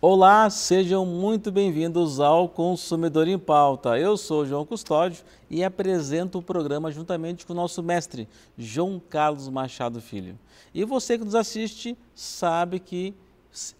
Olá, sejam muito bem-vindos ao Consumidor em Pauta. Eu sou João Custódio e apresento o programa juntamente com o nosso mestre, João Carlos Machado Filho. E você que nos assiste sabe que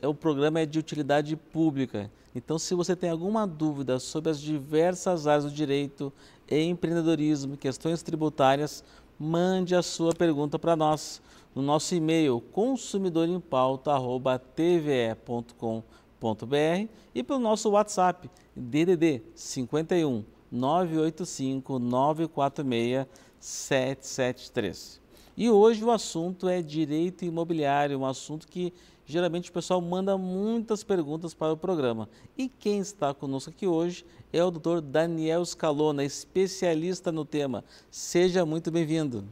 é o programa é de utilidade pública. Então, se você tem alguma dúvida sobre as diversas áreas do direito, empreendedorismo, questões tributárias, mande a sua pergunta para nós no nosso e-mail consumidorempauta@tve.com.br e pelo nosso WhatsApp DDD 51 985 946 773. E hoje o assunto é direito imobiliário, um assunto que geralmente o pessoal manda muitas perguntas para o programa. E quem está conosco aqui hoje é o Dr. Daniel Scalona, especialista no tema. Seja muito bem-vindo.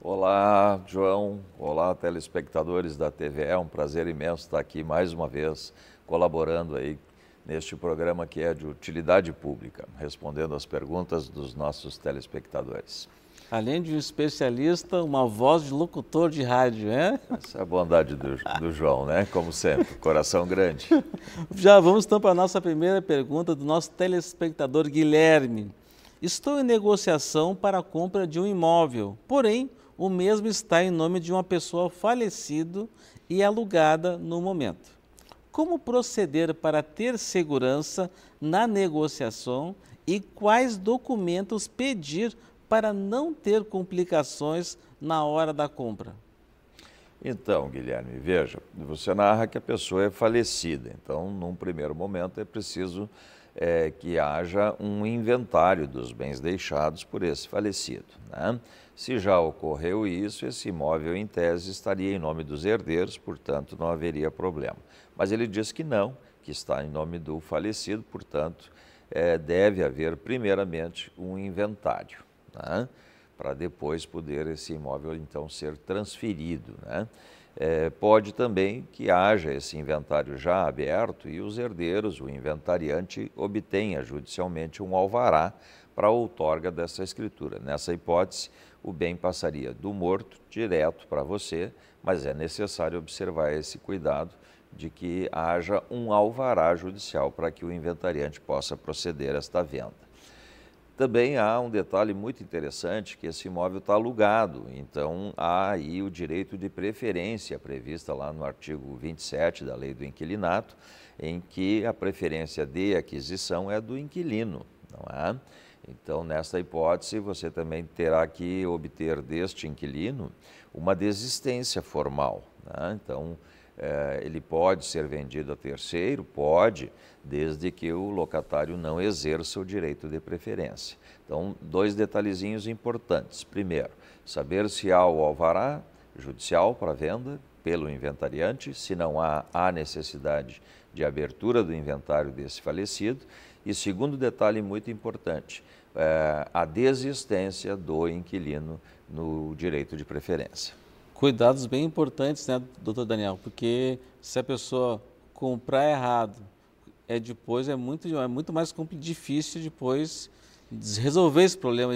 Olá, João. Olá, telespectadores da TV. É um prazer imenso estar aqui mais uma vez colaborando aí neste programa que é de utilidade pública, respondendo as perguntas dos nossos telespectadores. Além de um especialista, uma voz de locutor de rádio, é? Essa é a bondade do, do João, né? Como sempre, coração grande. Já vamos então para a nossa primeira pergunta do nosso telespectador Guilherme. Estou em negociação para a compra de um imóvel, porém o mesmo está em nome de uma pessoa falecida e alugada no momento. Como proceder para ter segurança na negociação e quais documentos pedir para não ter complicações na hora da compra? Então, Guilherme, veja, você narra que a pessoa é falecida, então, num primeiro momento, é preciso é, que haja um inventário dos bens deixados por esse falecido. Né? Se já ocorreu isso, esse imóvel, em tese, estaria em nome dos herdeiros, portanto, não haveria problema. Mas ele diz que não, que está em nome do falecido, portanto, é, deve haver, primeiramente, um inventário. Tá? para depois poder esse imóvel então ser transferido. Né? É, pode também que haja esse inventário já aberto e os herdeiros, o inventariante, obtenha judicialmente um alvará para a outorga dessa escritura. Nessa hipótese, o bem passaria do morto direto para você, mas é necessário observar esse cuidado de que haja um alvará judicial para que o inventariante possa proceder a esta venda. Também há um detalhe muito interessante que esse imóvel está alugado, então há aí o direito de preferência prevista lá no artigo 27 da Lei do Inquilinato, em que a preferência de aquisição é do inquilino, não é? Então, nesta hipótese, você também terá que obter deste inquilino uma desistência formal. Né? Então, é, ele pode ser vendido a terceiro? Pode, desde que o locatário não exerça o direito de preferência. Então, dois detalhezinhos importantes. Primeiro, saber se há o alvará judicial para venda pelo inventariante, se não há, há necessidade de abertura do inventário desse falecido. E segundo detalhe muito importante, é, a desistência do inquilino no direito de preferência cuidados bem importantes, né, doutor Daniel? Porque se a pessoa comprar errado, é depois é muito, é muito mais difícil depois resolver esse problema,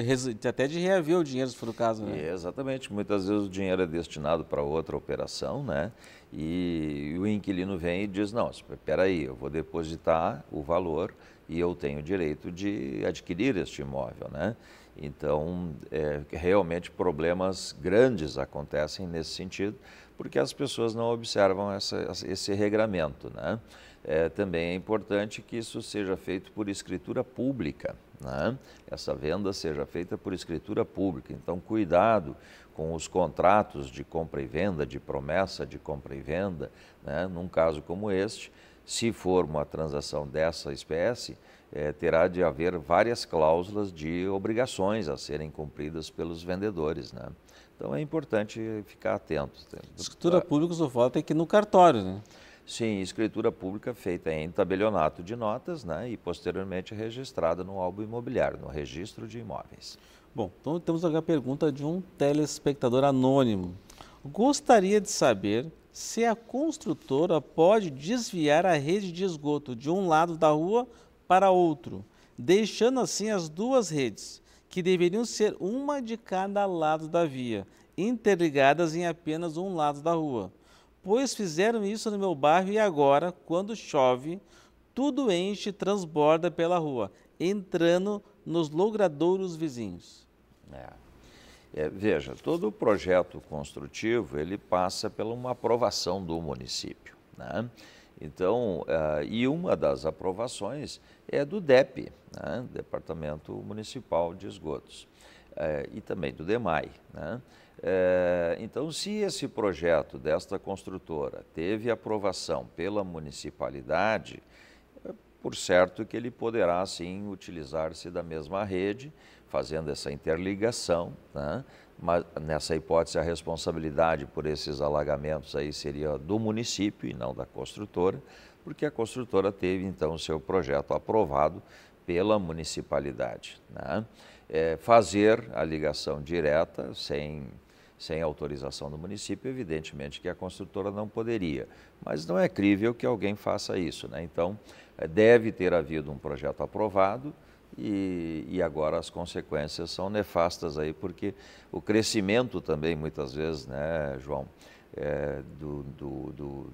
até de reaver o dinheiro, se for o caso. Né? É, exatamente, muitas vezes o dinheiro é destinado para outra operação, né? E, o inquilino vem e diz, não, espera aí, eu vou depositar o valor e eu tenho o direito de adquirir este imóvel, né? Então, é, realmente problemas grandes acontecem nesse sentido, porque as pessoas não observam essa, esse regramento. Né? É, também é importante que isso seja feito por escritura pública, né? essa venda seja feita por escritura pública. Então, cuidado com os contratos de compra e venda, de promessa de compra e venda, né? num caso como este, se for uma transação dessa espécie, é, terá de haver várias cláusulas de obrigações a serem cumpridas pelos vendedores, né? Então é importante ficar atento. Escritura pública só falta aqui no cartório, né? Sim, escritura pública feita em tabelionato de notas, né? E posteriormente registrada no álbum imobiliário, no registro de imóveis. Bom, então temos agora a pergunta de um telespectador anônimo. Gostaria de saber se a construtora pode desviar a rede de esgoto de um lado da rua para outro, deixando assim as duas redes, que deveriam ser uma de cada lado da via, interligadas em apenas um lado da rua. Pois fizeram isso no meu bairro e agora, quando chove, tudo enche e transborda pela rua, entrando nos logradouros vizinhos. É. É, veja, todo projeto construtivo ele passa por uma aprovação do município. Né? Então, uh, e uma das aprovações é do DEP, né? Departamento Municipal de Esgotos, uh, e também do DEMAI. Né? Uh, então, se esse projeto desta construtora teve aprovação pela municipalidade, por certo que ele poderá sim utilizar-se da mesma rede, fazendo essa interligação, né? mas nessa hipótese a responsabilidade por esses alagamentos aí seria do município e não da construtora, porque a construtora teve então o seu projeto aprovado pela municipalidade. Né? É, fazer a ligação direta sem sem autorização do município, evidentemente que a construtora não poderia. Mas não é crível que alguém faça isso. Né? Então, é, deve ter havido um projeto aprovado e, e agora as consequências são nefastas aí, porque o crescimento também, muitas vezes, né, João, é, do, do, do,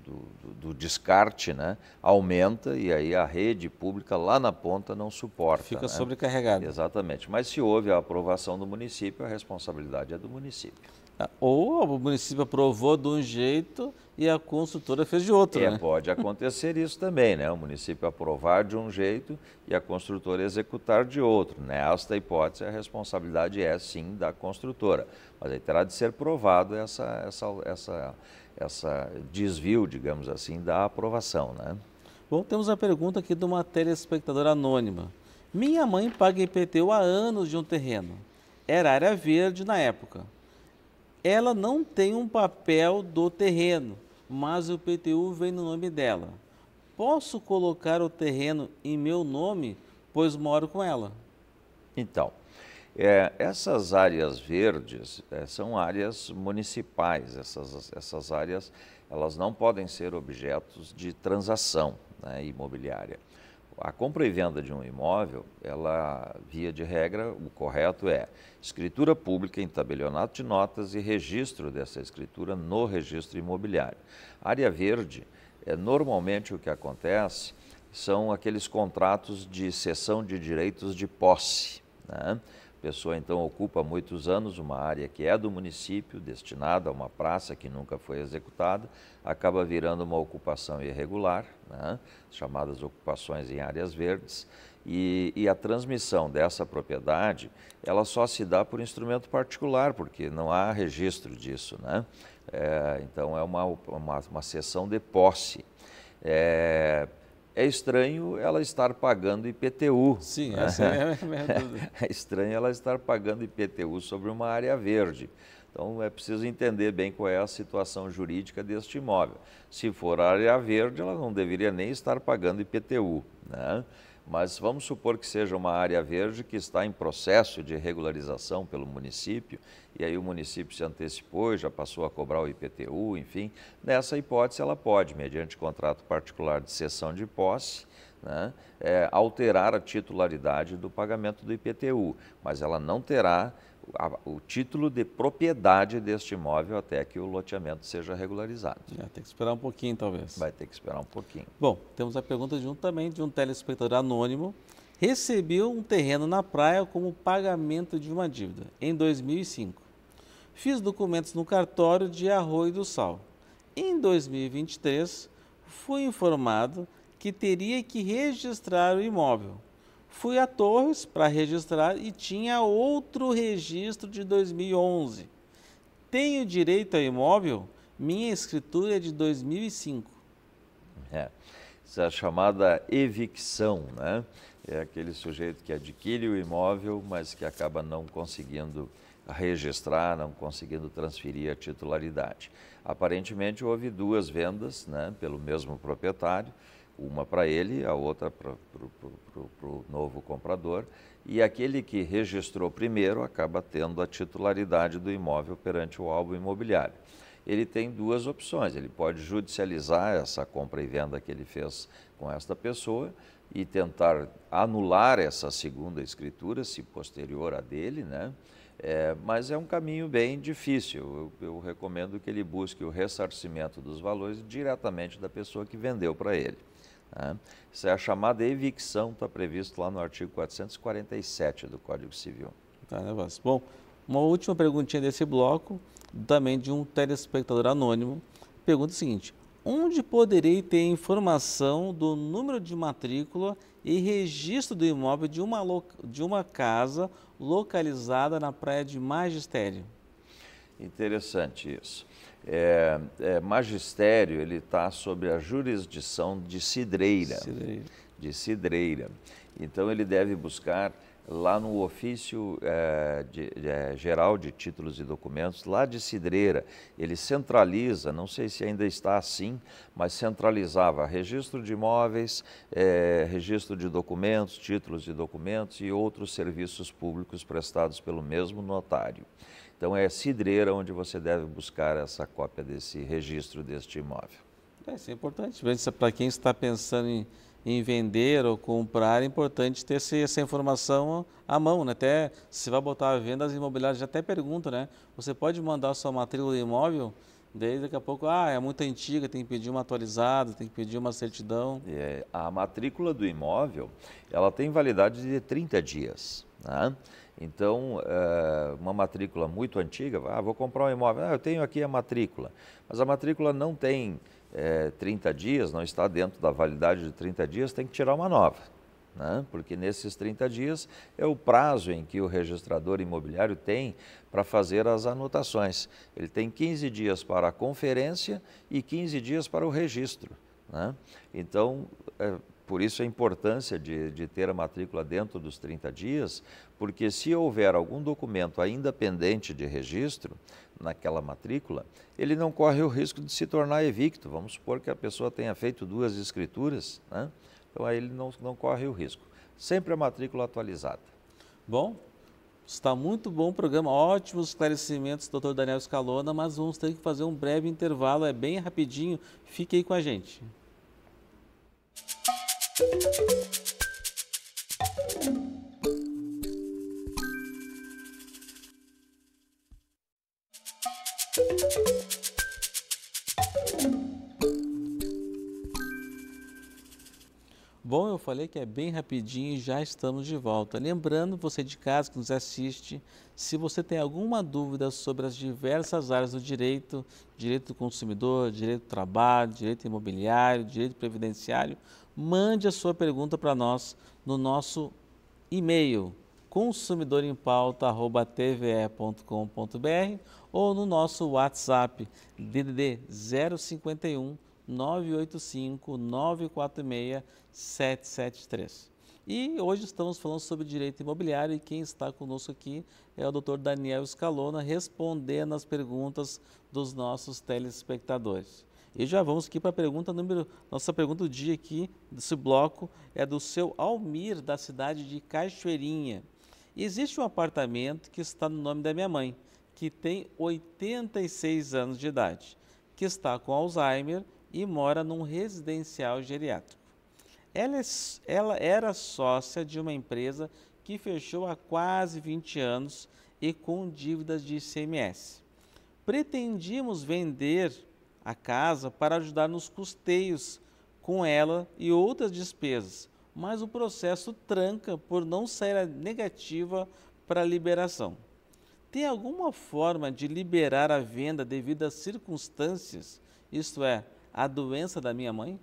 do, descarte né, aumenta e aí a rede pública lá na ponta não suporta. Fica né? sobrecarregada. Exatamente. Mas se houve a aprovação do município, a responsabilidade é do município. Ah, ou o município aprovou de um jeito, e a construtora fez de outra. É, né? pode acontecer isso também, né? O município aprovar de um jeito e a construtora executar de outro. Nesta né? hipótese, a responsabilidade é sim da construtora, mas aí terá de ser provado essa, essa, essa, essa desvio, digamos assim, da aprovação, né? Bom, temos a pergunta aqui de uma telespectadora anônima. Minha mãe paga IPTU há anos de um terreno. Era área verde na época. Ela não tem um papel do terreno mas o PTU vem no nome dela. Posso colocar o terreno em meu nome, pois moro com ela? Então, é, essas áreas verdes é, são áreas municipais, essas, essas áreas elas não podem ser objetos de transação né, imobiliária a compra e venda de um imóvel, ela, via de regra, o correto é escritura pública em tabelionato de notas e registro dessa escritura no registro imobiliário. área verde, é, normalmente o que acontece são aqueles contratos de cessão de direitos de posse. Né? pessoa então ocupa muitos anos uma área que é do município, destinada a uma praça que nunca foi executada, acaba virando uma ocupação irregular, né? chamadas ocupações em áreas verdes, e, e, a transmissão dessa propriedade, ela só se dá por instrumento particular, porque não há registro disso, né? É, então é uma, uma, uma, sessão de posse. É, é estranho ela estar pagando IPTU. Sim, né? essa é a minha dúvida. É estranho ela estar pagando IPTU sobre uma área verde. Então é preciso entender bem qual é a situação jurídica deste imóvel. Se for área verde, ela não deveria nem estar pagando IPTU. Né? mas vamos supor que seja uma área verde que está em processo de regularização pelo município, e aí o município se antecipou e já passou a cobrar o IPTU, enfim. Nessa hipótese, ela pode, mediante contrato particular de cessão de posse, né, é, alterar a titularidade do pagamento do IPTU, mas ela não terá a, o título de propriedade deste imóvel até que o loteamento seja regularizado. É, tem que esperar um pouquinho, talvez. Vai ter que esperar um pouquinho. Bom, temos a pergunta de um também, de um telespectador anônimo. Recebeu um terreno na praia como pagamento de uma dívida, em 2005. Fiz documentos no cartório de Arroio do Sal. Em 2023, fui informado que teria que registrar o imóvel Fui a Torres para registrar e tinha outro registro de 2011. Tenho direito a imóvel? Minha escritura é de 2005. É, essa é a chamada evicção, né? É aquele sujeito que adquire o imóvel, mas que acaba não conseguindo registrar, não conseguindo transferir a titularidade. Aparentemente houve duas vendas né, pelo mesmo proprietário, uma para ele, a outra para o novo comprador, e aquele que registrou primeiro acaba tendo a titularidade do imóvel perante o álbum imobiliário. Ele tem duas opções: ele pode judicializar essa compra e venda que ele fez com esta pessoa e tentar anular essa segunda escritura, se posterior à dele, né? É, mas é um caminho bem difícil. Eu, eu recomendo que ele busque o ressarcimento dos valores diretamente da pessoa que vendeu para ele. Né? Isso é a chamada evicção, está previsto lá no artigo 447 do Código Civil. Tá, né, Vasco? Bom, uma última perguntinha desse bloco, também de um telespectador anônimo. Pergunta o seguinte: onde poderei ter informação do número de matrícula e registro do imóvel de uma, de uma casa localizada na Praia de Magistério? Interessante isso é, é, magistério ele está sobre a jurisdição de cidreira, cidreira, de cidreira. Então ele deve buscar lá no ofício é, de, de, é, geral de títulos e documentos, lá de Cidreira, ele centraliza, não sei se ainda está assim, mas centralizava registro de imóveis, é, registro de documentos, títulos e documentos e outros serviços públicos prestados pelo mesmo notário. Então é Cidreira onde você deve buscar essa cópia desse registro deste imóvel. É, isso é importante. Para quem está pensando em, em, vender ou comprar, é importante ter esse, essa informação à mão. Né? Até se vai botar a venda, as imobiliárias já até perguntam, né? Você pode mandar sua matrícula de imóvel? Daí daqui a pouco, ah, é muito antiga, tem que pedir uma atualizada, tem que pedir uma certidão. É, a matrícula do imóvel, ela tem validade de 30 dias. Né? Então, eh, uma matrícula muito antiga, ah, vou comprar um imóvel, ah, eu tenho aqui a matrícula, mas a matrícula não tem é, eh, 30 dias, não está dentro da validade de 30 dias, tem que tirar uma nova. Né? Porque nesses 30 dias é o prazo em que o registrador imobiliário tem para fazer as anotações. Ele tem 15 dias para a conferência e 15 dias para o registro. Né? Então, é, por isso a importância de, de ter a matrícula dentro dos 30 dias, porque se houver algum documento ainda pendente de registro naquela matrícula, ele não corre o risco de se tornar evicto. Vamos supor que a pessoa tenha feito duas escrituras, né? então aí ele não, não corre o risco. Sempre a matrícula atualizada. Bom, está muito bom o programa, ótimos esclarecimentos, doutor Daniel Escalona, mas vamos ter que fazer um breve intervalo, é bem rapidinho, fique aí com a gente. Música falei que é bem rapidinho e já estamos de volta. Lembrando, você de casa que nos assiste, se você tem alguma dúvida sobre as diversas áreas do direito, direito do consumidor, direito do trabalho, direito imobiliário, direito previdenciário, mande a sua pergunta para nós no nosso e-mail consumidorempauta@tve.com.br ou no nosso WhatsApp DDD 051 985 946 773. E hoje estamos falando sobre direito imobiliário e quem está conosco aqui é o Dr. Daniel Escalona, respondendo as perguntas dos nossos telespectadores. E já vamos aqui para a pergunta número. Nossa pergunta do dia aqui, desse bloco, é do seu Almir, da cidade de Cachoeirinha. Existe um apartamento que está no nome da minha mãe, que tem 86 anos de idade, que está com Alzheimer e mora num residencial geriátrico. Ela, é, ela era sócia de uma empresa que fechou há quase 20 anos e com dívidas de ICMS. Pretendíamos vender a casa para ajudar nos custeios com ela e outras despesas, mas o processo tranca por não sair a negativa para a liberação. Tem alguma forma de liberar a venda devido às circunstâncias? Isto é, a doença da minha mãe?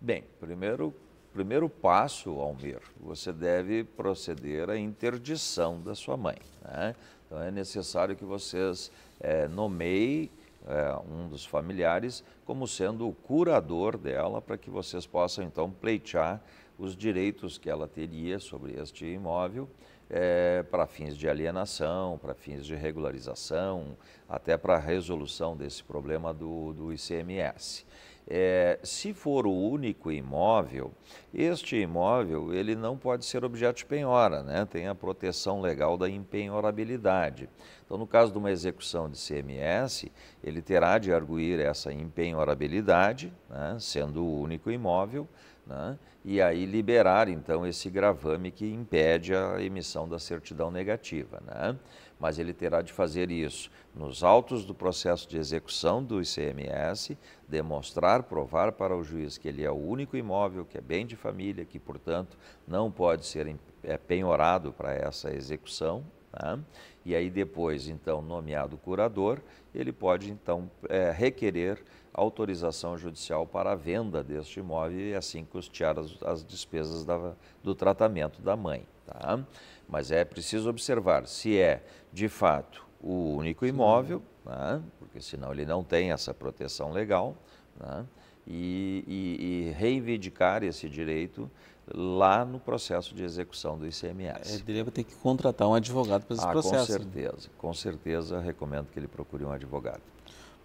Bem, primeiro, primeiro passo, Almir, você deve proceder à interdição da sua mãe. Né? Então é necessário que vocês é, nomeiem é, um dos familiares como sendo o curador dela, para que vocês possam então pleitear os direitos que ela teria sobre este imóvel é, para fins de alienação, para fins de regularização, até para a resolução desse problema do, do ICMS. É, se for o único imóvel, este imóvel ele não pode ser objeto de penhora, né? tem a proteção legal da impenhorabilidade. Então, no caso de uma execução de CMS, ele terá de arguir essa impenhorabilidade, né? sendo o único imóvel, né? e aí liberar então esse gravame que impede a emissão da certidão negativa. Né? Mas ele terá de fazer isso nos autos do processo de execução do ICMS, demonstrar, provar para o juiz que ele é o único imóvel, que é bem de família, que, portanto, não pode ser é, penhorado para essa execução. Né? E aí depois, então, nomeado curador, ele pode, então, é, requerer autorização judicial para a venda deste imóvel e assim custear as, as despesas da, do tratamento da mãe. Tá? Mas é preciso observar se é, de fato, o único imóvel, né? porque senão ele não tem essa proteção legal, né? e, e, e reivindicar esse direito lá no processo de execução do ICMS. Ele é, deveria ter que contratar um advogado para esse ah, processo. Com né? certeza, com certeza recomendo que ele procure um advogado.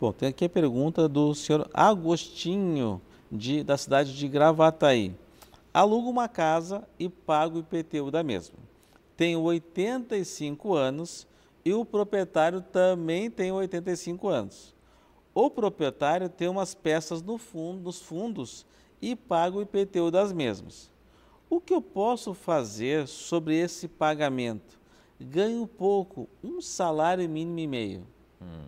Bom, tem aqui a pergunta do senhor Agostinho, de, da cidade de Gravataí. Alugo uma casa e pago o IPTU da mesma. Tenho 85 anos e o proprietário também tem 85 anos. O proprietário tem umas peças no fundo, nos fundos e paga o IPTU das mesmas. O que eu posso fazer sobre esse pagamento? Ganho pouco, um salário mínimo e meio. Hum.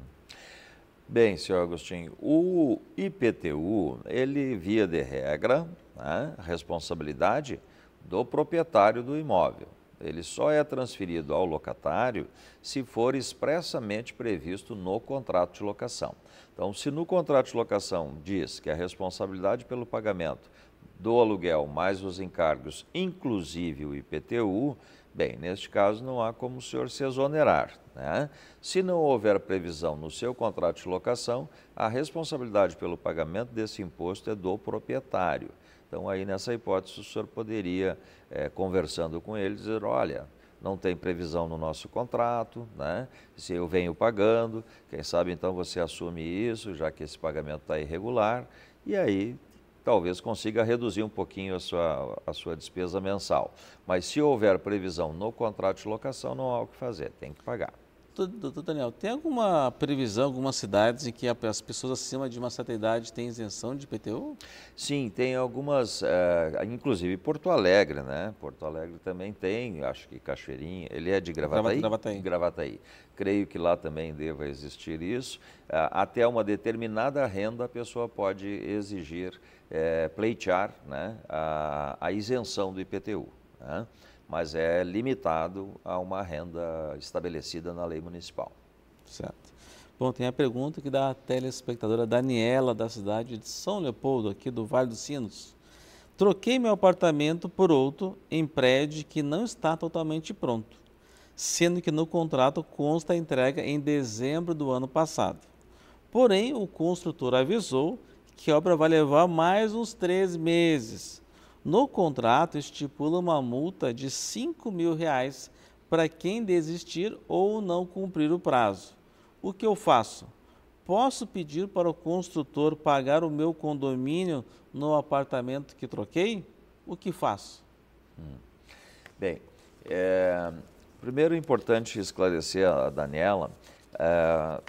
Bem, senhor Agostinho, o IPTU, ele via de regra, né, responsabilidade do proprietário do imóvel. Ele só é transferido ao locatário se for expressamente previsto no contrato de locação. Então, se no contrato de locação diz que a responsabilidade pelo pagamento do aluguel mais os encargos, inclusive o IPTU, Bem, neste caso não há como o senhor se exonerar. Né? Se não houver previsão no seu contrato de locação, a responsabilidade pelo pagamento desse imposto é do proprietário. Então, aí nessa hipótese, o senhor poderia, é, conversando com ele, dizer: olha, não tem previsão no nosso contrato, né? se eu venho pagando, quem sabe então você assume isso, já que esse pagamento está irregular, e aí talvez consiga reduzir um pouquinho a sua, a sua despesa mensal. Mas se houver previsão no contrato de locação, não há o que fazer, tem que pagar. Doutor Daniel, tem alguma previsão, algumas cidades em que as pessoas acima de uma certa idade têm isenção de IPTU? Sim, tem algumas, eh, inclusive Porto Alegre, né? Porto Alegre também tem, acho que Cachoeirinha, ele é de Gravataí? Gravataí. Gravataí. Creio que lá também deva existir isso. Eh, até uma determinada renda a pessoa pode exigir é, pleitear né, a, a, isenção do IPTU, né, mas é limitado a uma renda estabelecida na lei municipal. Certo. Bom, tem a pergunta que da telespectadora Daniela, da cidade de São Leopoldo, aqui do Vale dos Sinos. Troquei meu apartamento por outro em prédio que não está totalmente pronto, sendo que no contrato consta a entrega em dezembro do ano passado. Porém, o construtor avisou que a obra vai levar mais uns três meses. No contrato estipula uma multa de 5 mil reais para quem desistir ou não cumprir o prazo. O que eu faço? Posso pedir para o construtor pagar o meu condomínio no apartamento que troquei? O que faço? Hum. Bem, é, primeiro é importante esclarecer a Daniela é,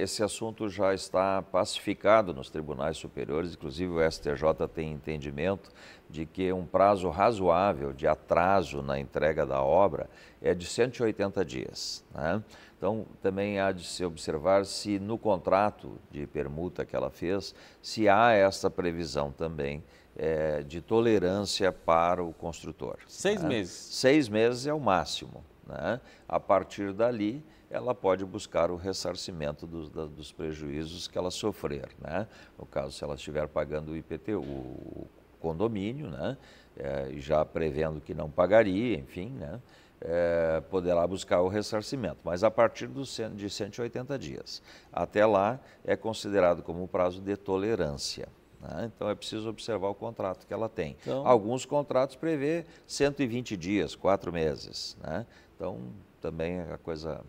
esse assunto já está pacificado nos tribunais superiores, inclusive o STJ tem entendimento de que um prazo razoável de atraso na entrega da obra é de 180 dias. Né? Então, também há de se observar se no contrato de permuta que ela fez, se há essa previsão também é, de tolerância para o construtor. Seis né? meses. Seis meses é o máximo. Né? A partir dali, ela pode buscar o ressarcimento dos, dos prejuízos que ela sofrer. Né? No caso, se ela estiver pagando o IPTU, o condomínio, né? É, já prevendo que não pagaria, enfim, né? É, poderá buscar o ressarcimento, mas a partir do, de 180 dias. Até lá é considerado como prazo de tolerância. Né? Então é preciso observar o contrato que ela tem. Então, Alguns contratos prevê 120 dias, quatro meses. Né? Então também é a coisa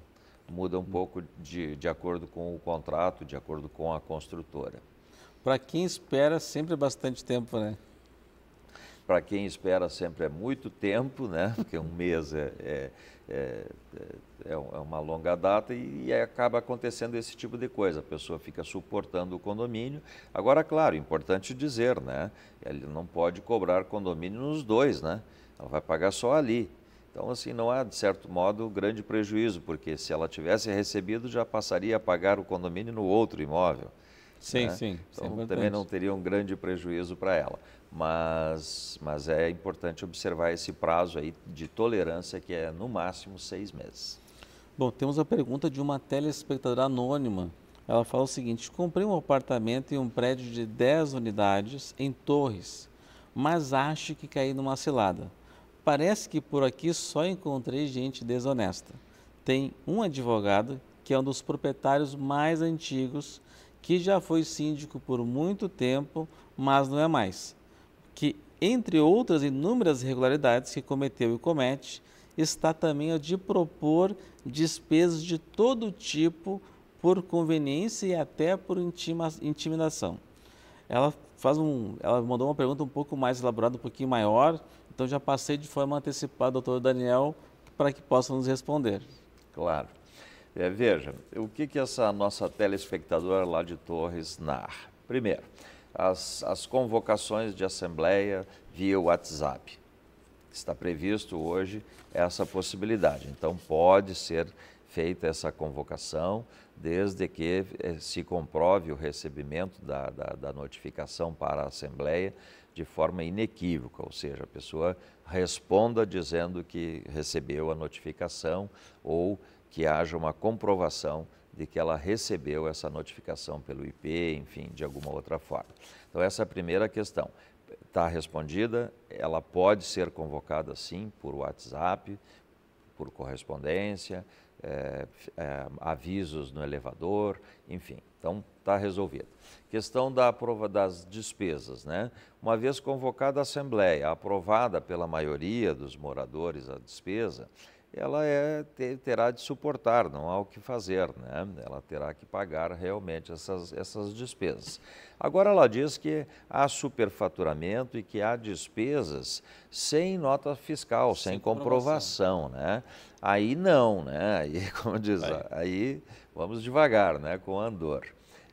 muda um pouco de, de acordo com o contrato, de acordo com a construtora. Para quem espera, sempre é bastante tempo, né? Para quem espera, sempre é muito tempo, né? Porque um mês é, é, é, é uma longa data e, e, acaba acontecendo esse tipo de coisa. A pessoa fica suportando o condomínio. Agora, claro, importante dizer, né? Ele não pode cobrar condomínio nos dois, né? Ela vai pagar só ali. Então, assim, não há, de certo modo, grande prejuízo, porque se ela tivesse recebido, já passaria a pagar o condomínio no outro imóvel. Sim, né? sim. É então, também não teria um grande prejuízo para ela. Mas, mas é importante observar esse prazo aí de tolerância, que é, no máximo, seis meses. Bom, temos a pergunta de uma telespectadora anônima. Ela fala o seguinte: comprei um apartamento em um prédio de 10 unidades em Torres, mas acho que caí numa cilada Parece que por aqui só encontrei gente desonesta. Tem um advogado que é um dos proprietários mais antigos, que já foi síndico por muito tempo, mas não é mais. Que, entre outras inúmeras irregularidades que cometeu e comete, está também a de propor despesas de todo tipo por conveniência e até por intima, intimidação. Ela faz um, ela mandou uma pergunta um pouco mais elaborada, um pouquinho maior, então já passei de forma antecipada, doutor Daniel, para que possa nos responder. Claro. É, veja, o que, que essa nossa telespectadora lá de Torres narra? Primeiro, as, as convocações de assembleia via WhatsApp. Está previsto hoje essa possibilidade. Então, pode ser feita essa convocação, desde que eh, se comprove o recebimento da, da, da notificação para a Assembleia de forma inequívoca, ou seja, a pessoa responda dizendo que recebeu a notificação ou que haja uma comprovação de que ela recebeu essa notificação pelo IP, enfim, de alguma outra forma. Então, essa é a primeira questão. Está respondida, ela pode ser convocada sim por WhatsApp, por correspondência, é, é, avisos no elevador, enfim, então, está resolvido. Questão da aprova das despesas, né? Uma vez convocada a Assembleia, aprovada pela maioria dos moradores a despesa, ela é, terá de suportar, não há o que fazer, né? ela terá que pagar realmente essas, essas despesas. Agora, ela diz que há superfaturamento e que há despesas sem nota fiscal, sem, sem comprovação. comprovação. Né? Aí não, né? aí, como diz, aí, aí vamos devagar né? com Andor.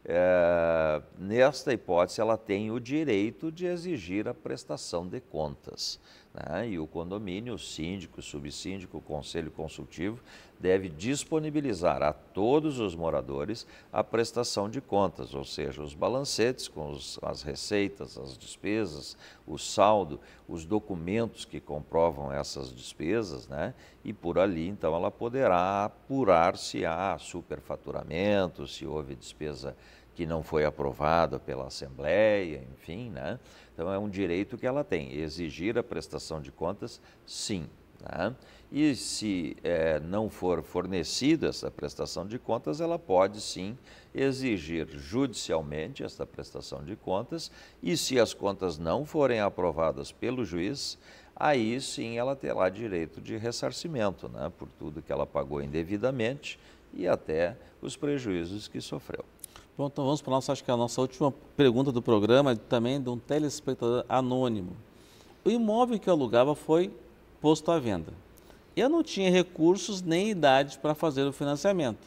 É, nesta hipótese, ela tem o direito de exigir a prestação de contas. Né? E o condomínio, o síndico, o subsíndico, o conselho consultivo deve disponibilizar a todos os moradores a prestação de contas, ou seja, os balancetes com os, as receitas, as despesas, o saldo, os documentos que comprovam essas despesas, né? E por ali, então, ela poderá apurar se há superfaturamento, se houve despesa que não foi aprovada pela Assembleia, enfim, né? Então é um direito que ela tem, exigir a prestação de contas, sim. Né? E se é, não for fornecida essa prestação de contas, ela pode sim exigir judicialmente essa prestação de contas, e se as contas não forem aprovadas pelo juiz, aí sim ela terá direito de ressarcimento né? por tudo que ela pagou indevidamente e até os prejuízos que sofreu. Bom, então vamos para a nossa, acho que a nossa última pergunta do programa, também de um telespectador anônimo. O imóvel que eu alugava foi posto à venda. Eu não tinha recursos nem idade para fazer o financiamento.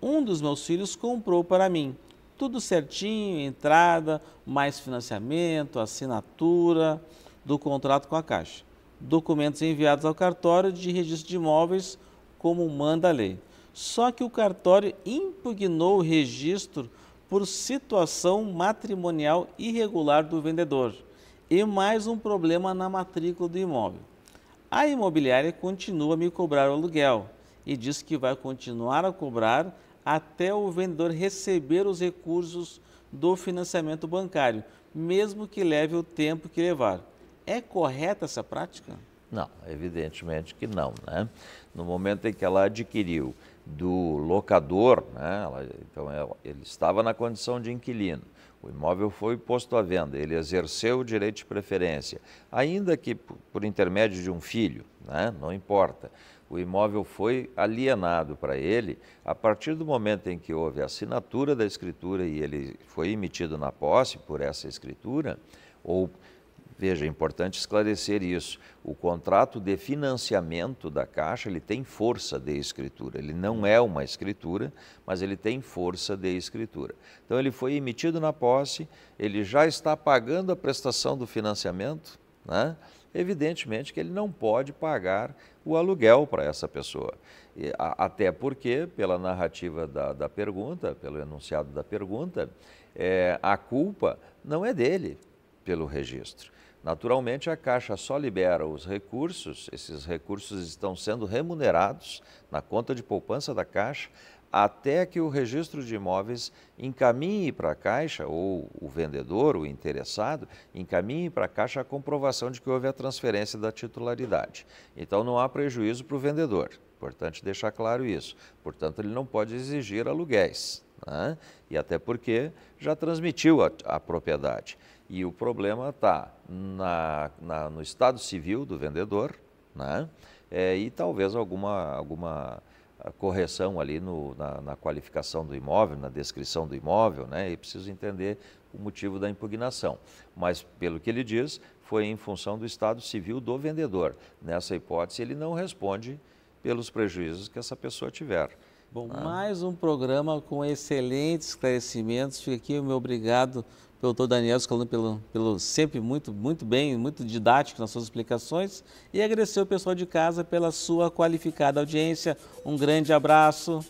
Um dos meus filhos comprou para mim. Tudo certinho, entrada, mais financiamento, assinatura do contrato com a Caixa. Documentos enviados ao cartório de registro de imóveis, como manda a lei. Só que o cartório impugnou o registro por situação matrimonial irregular do vendedor e mais um problema na matrícula do imóvel. A imobiliária continua a me cobrar o aluguel e diz que vai continuar a cobrar até o vendedor receber os recursos do financiamento bancário, mesmo que leve o tempo que levar. É correta essa prática? Não, evidentemente que não. Né? No momento em que ela adquiriu do locador, né? Ela, então ela, é, ele estava na condição de inquilino. O imóvel foi posto à venda, ele exerceu o direito de preferência, ainda que por, por intermédio de um filho, né? não importa. O imóvel foi alienado para ele a partir do momento em que houve a assinatura da escritura e ele foi emitido na posse por essa escritura, ou Veja, é importante esclarecer isso. O contrato de financiamento da Caixa, ele tem força de escritura. Ele não é uma escritura, mas ele tem força de escritura. Então, ele foi emitido na posse, ele já está pagando a prestação do financiamento, né? evidentemente que ele não pode pagar o aluguel para essa pessoa. E, a, até porque, pela narrativa da, da, pergunta, pelo enunciado da pergunta, é, a culpa não é dele pelo registro. Naturalmente, a Caixa só libera os recursos, esses recursos estão sendo remunerados na conta de poupança da Caixa até que o registro de imóveis encaminhe para a Caixa, ou o vendedor, o interessado, encaminhe para a Caixa a comprovação de que houve a transferência da titularidade. Então não há prejuízo para o vendedor. Importante deixar claro isso. Portanto, ele não pode exigir aluguéis né? e até porque já transmitiu a, a propriedade. E o problema está no estado civil do vendedor né? é, e talvez alguma, alguma ah, correção ali no, na, na, qualificação do imóvel, na descrição do imóvel, né? e preciso entender o motivo da impugnação. Mas, pelo que ele diz, foi em função do estado civil do vendedor. Nessa hipótese, ele não responde pelos prejuízos que essa pessoa tiver. Bom, ah. mais um programa com excelentes esclarecimentos. Fica aqui o meu obrigado pelo doutor Daniel pelo, pelo sempre muito, muito bem, muito didático nas suas explicações. E agradecer o pessoal de casa pela sua qualificada audiência. Um grande abraço.